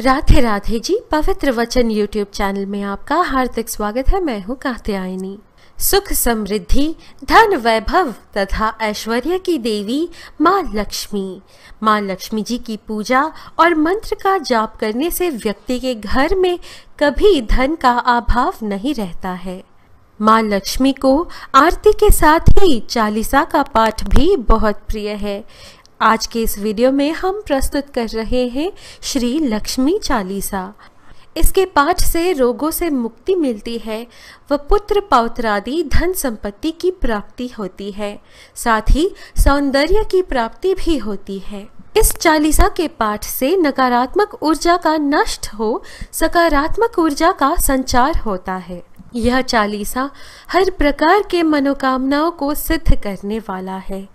राधे राधे जी पवित्र वचन YouTube channel में आपका हार्दिक स्वागत है मैं हूँ कात्यायनी सुख समृद्धि धन वैभव तथा ऐश्वर्य की देवी माँ लक्ष्मी माँ लक्ष्मी जी की पूजा और मंत्र का जाप करने से व्यक्ति के घर में कभी धन का अभाव नहीं रहता है माँ लक्ष्मी को आरती के साथ ही चालीसा का पाठ भी बहुत प्रिय है आज के इस वीडियो में हम प्रस्तुत कर रहे हैं श्री लक्ष्मी चालीसा इसके पाठ से रोगों से मुक्ति मिलती है व पुत्र पौत्रादि धन संपत्ति की प्राप्ति होती है साथ ही सौंदर्य की प्राप्ति भी होती है इस चालीसा के पाठ से नकारात्मक ऊर्जा का नष्ट हो सकारात्मक ऊर्जा का संचार होता है यह चालीसा हर प्रकार के मनोकामनाओं को सिद्ध करने वाला है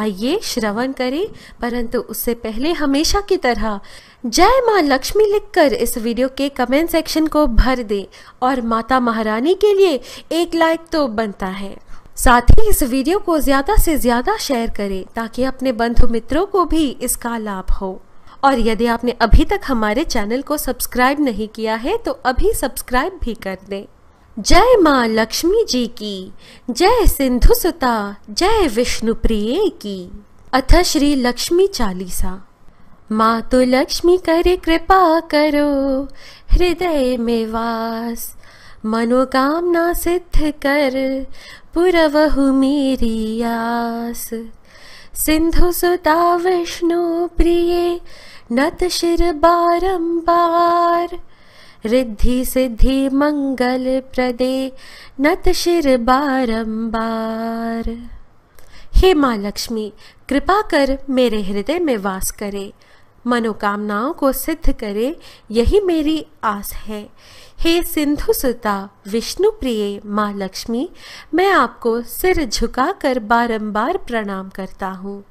आइए श्रवण करें परंतु उससे पहले हमेशा की तरह जय माँ लक्ष्मी लिखकर इस वीडियो के कमेंट सेक्शन को भर दें और माता महारानी के लिए एक लाइक तो बनता है साथ ही इस वीडियो को ज़्यादा से ज़्यादा शेयर करें ताकि अपने बंधु मित्रों को भी इसका लाभ हो और यदि आपने अभी तक हमारे चैनल को सब्सक्राइब नहीं किया है तो अभी सब्सक्राइब भी कर दें जय माँ लक्ष्मी जी की जय सिंधु सुता जय विष्णु प्रिय की अथ श्री लक्ष्मी चालीसा माँ तो लक्ष्मी करे कृपा करो हृदय में वास मनोकामना सिद्ध कर पुरवहु मेरी आस सिंधु सुता विष्णु प्रिय नत शिर बारंबार रिद्धि सिद्धि मंगल प्रदे नत शिर बारंबार हे माँ लक्ष्मी कृपा कर मेरे हृदय में वास करे मनोकामनाओं को सिद्ध करे यही मेरी आस है हे सिंधु सुता विष्णु प्रिय माँ लक्ष्मी मैं आपको सिर झुकाकर बारंबार प्रणाम करता हूँ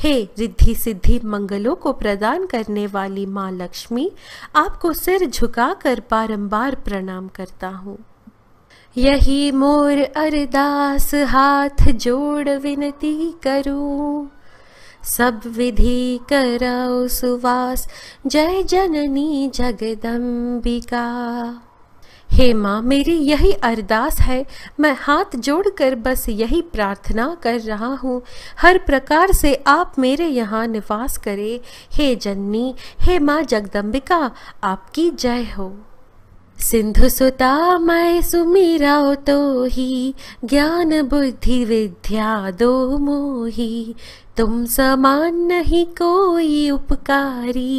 हे रिद्धि सिद्धि मंगलों को प्रदान करने वाली माँ लक्ष्मी आपको सिर झुकाकर बारंबार प्रणाम करता हूँ यही मोर अरदास हाथ जोड़ विनती करूँ सब विधि कराओ सुवास जय जननी जगदम्बिका हे माँ मेरी यही अरदास है मैं हाथ जोड़कर बस यही प्रार्थना कर रहा हूँ हर प्रकार से आप मेरे यहाँ निवास करें हे जननी हे माँ जगदम्बिका आपकी जय हो सिंधु सुता मैं सुमिराओ तो ही ज्ञान बुद्धि विद्या दो मोही तुम समान नहीं कोई उपकारी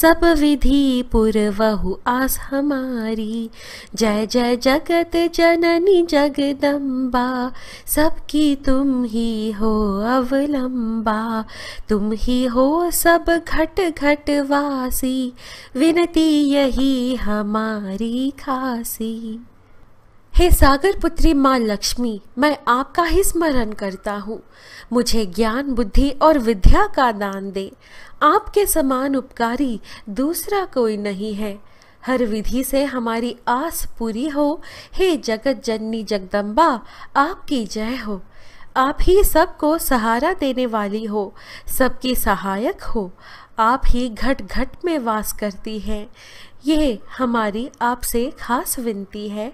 सब विधि पुरवहु आस हमारी जय जय जगत जननी जगदम्बा सबकी तुम ही हो अवलंबा तुम ही हो सब घट घट वासी विनती यही हमारी खासी हे सागर पुत्री माँ लक्ष्मी मैं आपका ही स्मरण करता हूँ मुझे ज्ञान बुद्धि और विद्या का दान दे आपके समान उपकारी दूसरा कोई नहीं है हर विधि से हमारी आस पूरी हो हे जगत जननी जगदम्बा आपकी जय हो आप ही सबको सहारा देने वाली हो सबकी सहायक हो आप ही घट घट में वास करती हैं ये हमारी आपसे खास विनती है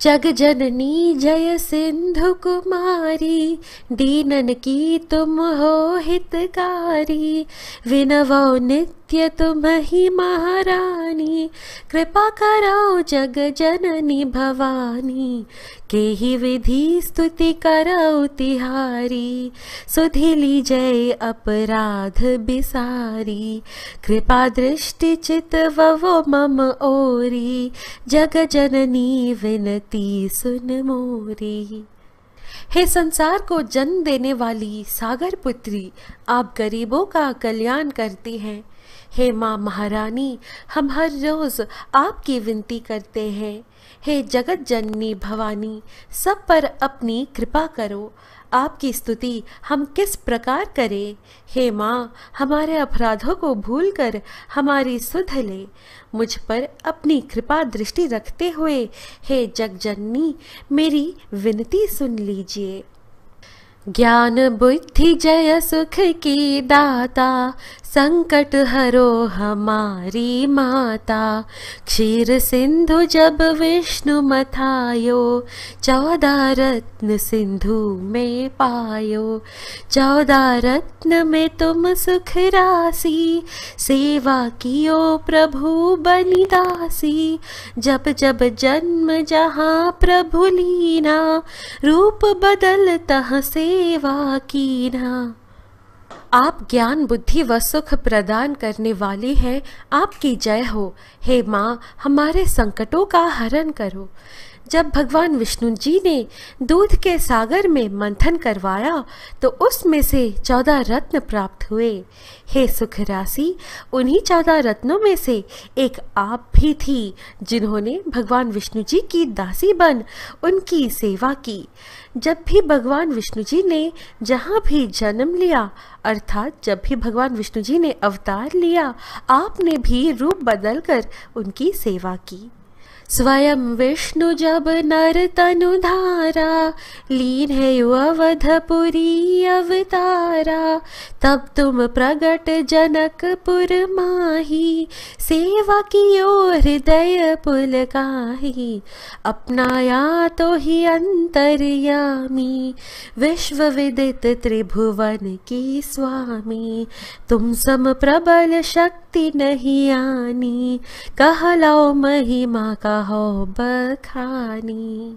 जग जननी जय सिंधु कुमारी दीनन की तुम हो हितकारी विनवो नित्य तुम ही महारानी कृपा करो जग जननी भवानी के ही विधि स्तुति करौ तिहारी सुधिली जय अपराध बिसारी कृपा दृष्टि चित वो मम ओरी जग जननी विनती सुन मोरी हे संसार को जन्म देने वाली सागर पुत्री आप गरीबों का कल्याण करती हैं हे माँ महारानी हम हर रोज़ आपकी विनती करते हैं हे जगत जननी भवानी सब पर अपनी कृपा करो आपकी स्तुति हम किस प्रकार करें हे माँ हमारे अपराधों को भूलकर हमारी सुध ले मुझ पर अपनी कृपा दृष्टि रखते हुए हे जग जननी मेरी विनती सुन लीजिए ज्ञान बुद्धि जय सुख की दाता संकट हरो हमारी माता क्षीर सिंधु जब विष्णु मथायो चौदह रत्न सिंधु में पायो चौदह रत्न में तुम सुख राशि सेवा कियो प्रभु बनिदासी जब जब जन्म जहाँ प्रभु लीना रूप बदल तह सेवा कीना आप ज्ञान बुद्धि व सुख प्रदान करने वाली हैं आपकी जय हो हे माँ हमारे संकटों का हरण करो जब भगवान विष्णु जी ने दूध के सागर में मंथन करवाया तो उसमें से चौदह रत्न प्राप्त हुए हे सुख राशि उन्हीं चौदह रत्नों में से एक आप भी थी जिन्होंने भगवान विष्णु जी की दासी बन उनकी सेवा की जब भी भगवान विष्णु जी ने जहाँ भी जन्म लिया अर्थात जब भी भगवान विष्णु जी ने अवतार लिया आपने भी रूप बदलकर उनकी सेवा की स्वयं विष्णु जब नर तनु वधपुरी अवतारा तब तुम प्रगट जनकपुर माही सेवा की हृदय अपनाया ही हि विश्व विदित त्रिभुवन की स्वामी तुम सम प्रबल शक्ति नहीं आनी कहलाओ महिमा का चाहो बखानी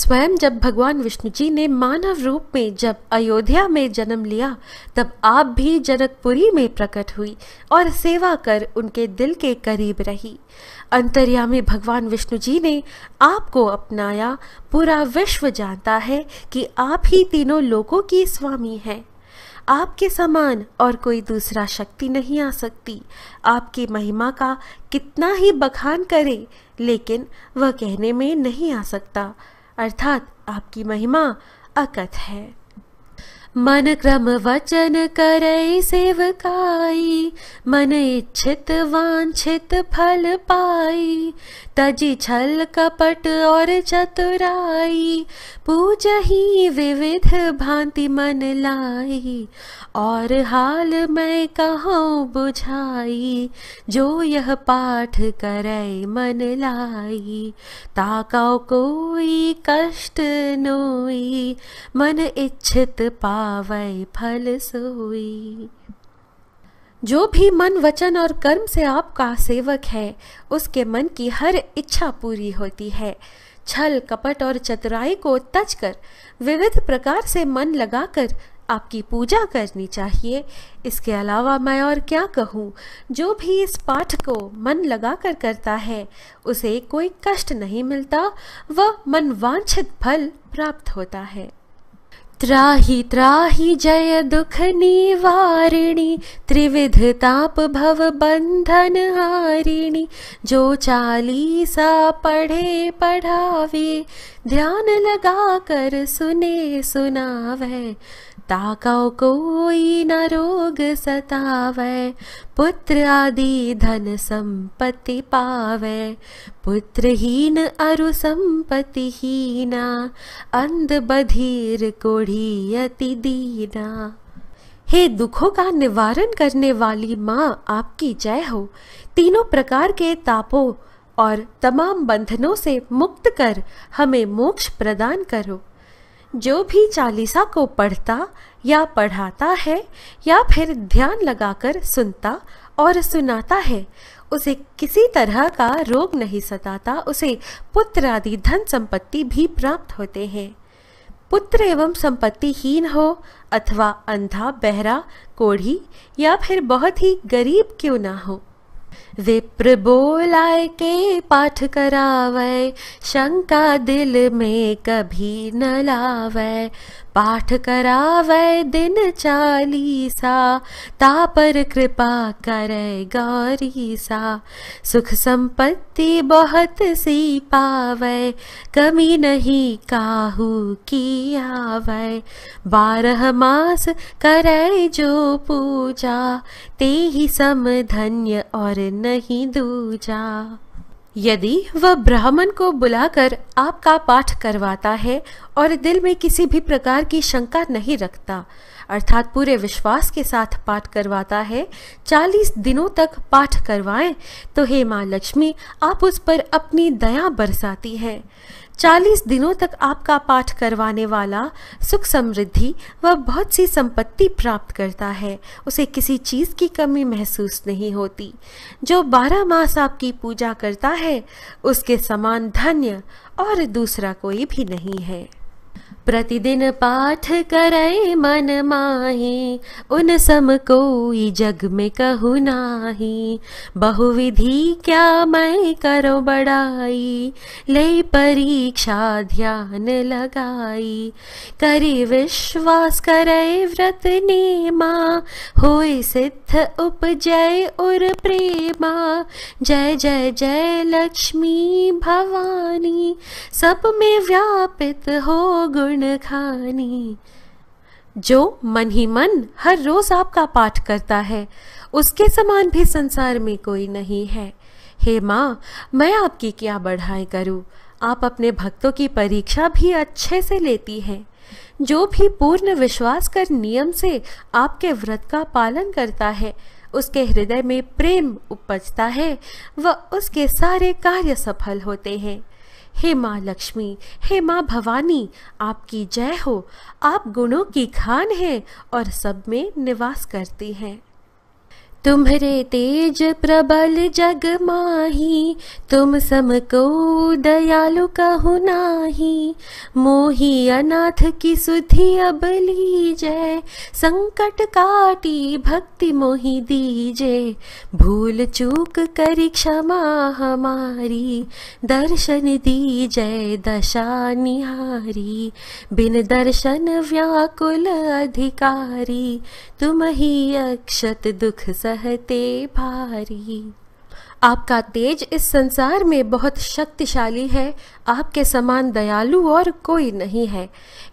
स्वयं जब भगवान विष्णु जी ने मानव रूप में जब अयोध्या में जन्म लिया तब आप भी जनकपुरी में प्रकट हुई और सेवा कर उनके दिल के करीब रही अंतर्या में भगवान विष्णु जी ने आपको अपनाया पूरा विश्व जानता है कि आप ही तीनों लोगों की स्वामी हैं आपके समान और कोई दूसरा शक्ति नहीं आ सकती आपकी महिमा का कितना ही बखान करे लेकिन वह कहने में नहीं आ सकता अर्थात आपकी महिमा अकथ है मन क्रम वचन करै सेवकाई मन इच्छित वांछित फल पाई तजी छल कपट और चतुराई ही विविध भांति मन लाई और हाल मैं कहूँ बुझाई जो यह पाठ करै मन लाई ताका कोई कष्ट नोई मन इच्छित पा पावै फल सोई जो भी मन वचन और कर्म से आपका सेवक है उसके मन की हर इच्छा पूरी होती है छल कपट और चतुराई को तज कर विविध प्रकार से मन लगाकर आपकी पूजा करनी चाहिए इसके अलावा मैं और क्या कहूँ जो भी इस पाठ को मन लगाकर करता है उसे कोई कष्ट नहीं मिलता वह मनवांछित फल प्राप्त होता है त्राहि त्राहि जय दुख निवारिणी त्रिविध ताप भव बंधन हारिणी जो चालीसा पढ़े पढ़ावे ध्यान लगा कर सुने सुनावे ताकाओ कोई न रोग सतावे पुत्र आदि धन संपत्ति पावै पुत्रहीन अरु संपत्ति हीना अंध बधिर कोढ़ी अति दीना हे दुखों का निवारण करने वाली माँ आपकी जय हो तीनों प्रकार के तापों और तमाम बंधनों से मुक्त कर हमें मोक्ष प्रदान करो जो भी चालीसा को पढ़ता या पढ़ाता है या फिर ध्यान लगाकर सुनता और सुनाता है उसे किसी तरह का रोग नहीं सताता उसे पुत्र आदि धन संपत्ति भी प्राप्त होते हैं पुत्र एवं संपत्ति हीन हो अथवा अंधा बहरा कोढ़ी या फिर बहुत ही गरीब क्यों ना हो विप्र बोलाय के पाठ करावे शंका दिल में कभी न लावे पाठ करावै दिन चालीसा तापर कृपा कर गौरी सा सुख संपत्ति बहुत सी पावै कमी नहीं काहू की आवै बारह मास कर जो पूजा ते ही सम धन्य और नहीं दूजा यदि वह ब्राह्मण को बुलाकर आपका पाठ करवाता है और दिल में किसी भी प्रकार की शंका नहीं रखता अर्थात पूरे विश्वास के साथ पाठ करवाता है चालीस दिनों तक पाठ करवाएं तो हे माँ लक्ष्मी आप उस पर अपनी दया बरसाती हैं चालीस दिनों तक आपका पाठ करवाने वाला सुख समृद्धि व बहुत सी संपत्ति प्राप्त करता है उसे किसी चीज़ की कमी महसूस नहीं होती जो बारह मास आपकी पूजा करता है उसके समान धन्य और दूसरा कोई भी नहीं है प्रतिदिन पाठ करे मन माही उन सम कोई जग में कहु नाही बहुविधि क्या मैं करो बड़ाई ले परीक्षा ध्यान लगाई करी विश्वास करे व्रत नेमा होय सिद्ध उपजय उर प्रेमा जय जय जय लक्ष्मी भवानी सब में व्यापित हो गुण शरण खानी जो मन ही मन हर रोज आपका पाठ करता है उसके समान भी संसार में कोई नहीं है हे माँ मैं आपकी क्या बढ़ाई करूँ आप अपने भक्तों की परीक्षा भी अच्छे से लेती हैं जो भी पूर्ण विश्वास कर नियम से आपके व्रत का पालन करता है उसके हृदय में प्रेम उपजता है व उसके सारे कार्य सफल होते हैं हे माँ लक्ष्मी हे माँ भवानी आपकी जय हो आप गुणों की खान हैं और सब में निवास करती हैं तुम्हरे तेज प्रबल जग माही तुम को दयालु कहु नाही मोही अनाथ की सुधि अब लीजय संकट काटी भक्ति मोही दीजे भूल चूक करी क्षमा हमारी दर्शन दीजय दशा निहारी बिन दर्शन व्याकुल अधिकारी तुम ही अक्षत दुख स सहते भारी आपका तेज इस संसार में बहुत शक्तिशाली है आपके समान दयालु और कोई नहीं है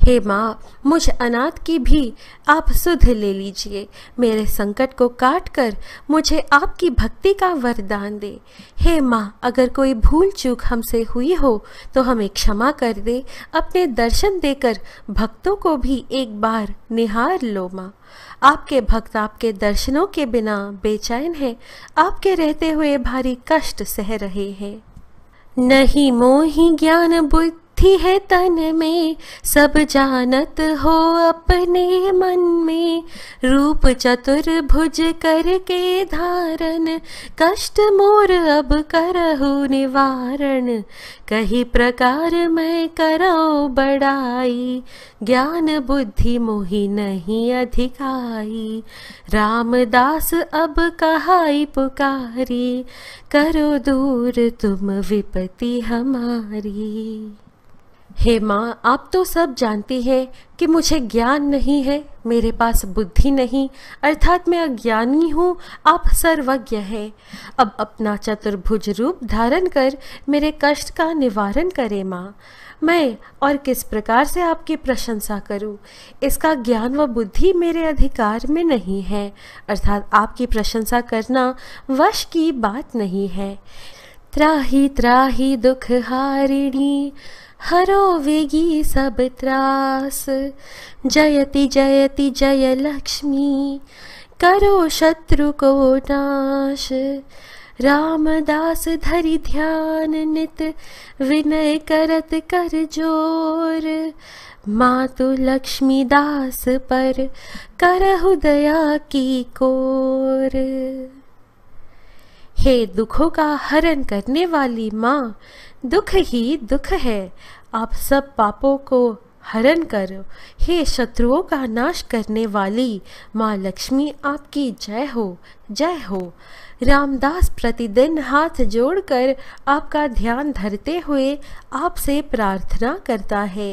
हे माँ मुझ अनाथ की भी आप सुध ले लीजिए मेरे संकट को काट कर मुझे आपकी भक्ति का वरदान दे हे माँ अगर कोई भूल चूक हमसे हुई हो तो हमें क्षमा कर दे अपने दर्शन देकर भक्तों को भी एक बार निहार लो माँ आपके भक्त आपके दर्शनों के बिना बेचैन हैं आपके रहते हुए भारी कष्ट सह रहे हैं नहीं मोही ज्ञान बुद्ध बुद्धि है तन में सब जानत हो अपने मन में रूप चतुर भुज करके धारण कष्ट मोर अब करहु निवारण कही प्रकार मैं करो बड़ाई ज्ञान बुद्धि मोहि नहीं अधिकाई रामदास अब कहाई पुकारी करो दूर तुम विपत्ति हमारी हे माँ आप तो सब जानती हैं कि मुझे ज्ञान नहीं है मेरे पास बुद्धि नहीं अर्थात मैं अज्ञानी हूँ आप सर्वज्ञ हैं अब अपना चतुर्भुज रूप धारण कर मेरे कष्ट का निवारण करें माँ मैं और किस प्रकार से आपकी प्रशंसा करूँ इसका ज्ञान व बुद्धि मेरे अधिकार में नहीं है अर्थात आपकी प्रशंसा करना वश की बात नहीं है त्राही त्राही दुख हारिणी हरो वेगी सब त्रास जयति जयति जय लक्ष्मी करो शत्रु को नाश रामदास धरि ध्यान नित विनय करत कर जोर मातु लक्ष्मी दास पर करहु दया की कोर हे दुखों का हरण करने वाली माँ दुख ही दुख है आप सब पापों को हरण कर हे शत्रुओं का नाश करने वाली माँ लक्ष्मी आपकी जय हो जय हो रामदास प्रतिदिन हाथ जोड़कर आपका ध्यान धरते हुए आपसे प्रार्थना करता है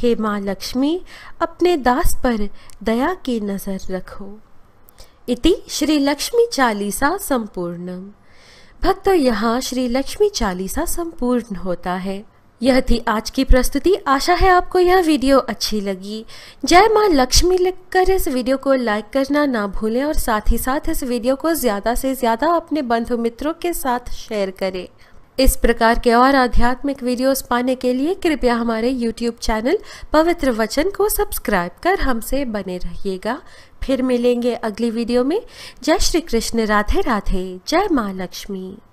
हे माँ लक्ष्मी अपने दास पर दया की नज़र रखो इति श्री लक्ष्मी चालीसा संपूर्णम भक्त यहाँ श्री लक्ष्मी चालीसा संपूर्ण होता है यह थी आज की प्रस्तुति आशा है आपको यह वीडियो अच्छी लगी जय माँ लक्ष्मी लिखकर इस वीडियो को लाइक करना ना भूलें और साथ ही साथ इस वीडियो को ज़्यादा से ज़्यादा अपने बंधु मित्रों के साथ शेयर करें इस प्रकार के और आध्यात्मिक वीडियोस पाने के लिए कृपया हमारे YouTube चैनल पवित्र वचन को सब्सक्राइब कर हमसे बने रहिएगा फिर मिलेंगे अगली वीडियो में जय श्री कृष्ण राधे राधे जय माँ लक्ष्मी